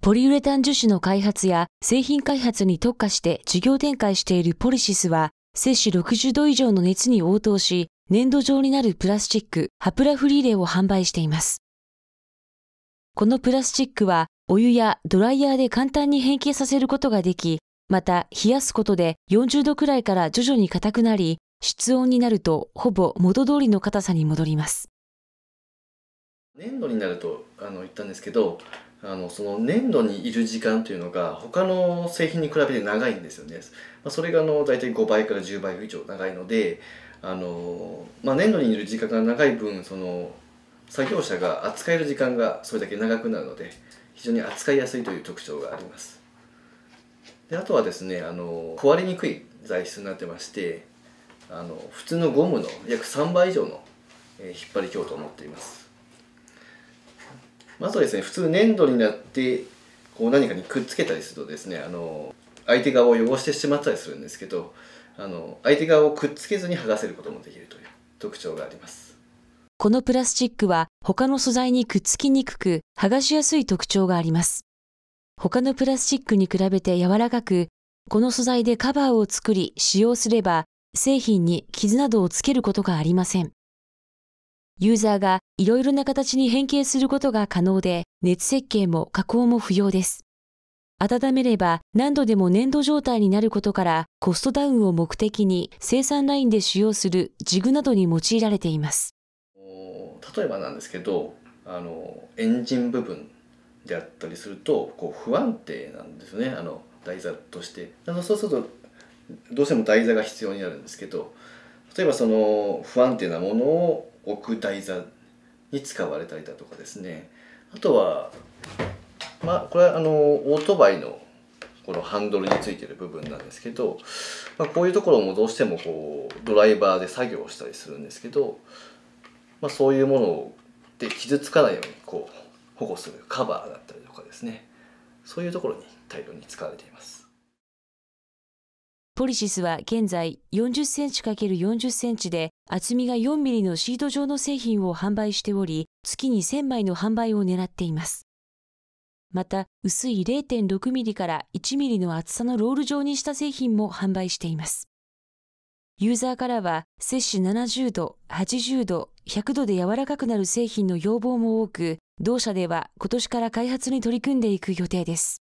ポリウレタン樹脂の開発や製品開発に特化して事業展開しているポリシスは、摂取60度以上の熱に応答し、粘土状になるプラスチック、ハプラフリーレを販売しています。このプラスチックは、お湯やドライヤーで簡単に変形させることができ、また冷やすことで40度くらいから徐々に硬くなり、室温になるとほぼ元通りの硬さに戻ります。粘土になるとあの言ったんですけどあのその粘土にいる時間というのが他の製品に比べて長いんですよね。まあ、それがあの大体5倍から10倍以上長いのであの、まあ、粘土にいる時間が長い分その作業者が扱える時間がそれだけ長くなるので非常に扱いやすいという特徴があります。であとはですねあの壊れにくい材質になってましてあの普通のゴムの約3倍以上の引っ張り強度を持っています。あとですね普通粘土になってこう何かにくっつけたりするとですねあの相手側を汚してしまったりするんですけどあの相手側をくっつけずに剥がせることもできるという特徴がありますこのプラスチックは他の素材にくっつきにくく剥がしやすい特徴があります他のプラスチックに比べて柔らかくこの素材でカバーを作り使用すれば製品に傷などをつけることがありませんユーザーがいろいろな形に変形することが可能で、熱設計も加工も不要です。温めれば何度でも粘土状態になることからコストダウンを目的に生産ラインで使用するジグなどに用いられています。例えばなんですけど、あのエンジン部分であったりするとこう不安定なんですね。あの台座として。あのそうするとどうしても台座が必要になるんですけど、例えばその不安定なものを置く台座に使われたりだとかですねあとはまあこれはあのオートバイのこのハンドルについてる部分なんですけど、まあ、こういうところもどうしてもこうドライバーで作業をしたりするんですけど、まあ、そういうもので傷つかないようにこう保護するカバーだったりとかですねそういうところに大量に使われています。ポリシスは現在40センチ ×40 センチで厚みが4ミリのシート状の製品を販売しており、月に1000枚の販売を狙っています。また、薄い0.6ミリから1ミリの厚さのロール状にした製品も販売しています。ユーザーからは、摂氏70度、80度、100度で柔らかくなる製品の要望も多く、同社では今年から開発に取り組んでいく予定です。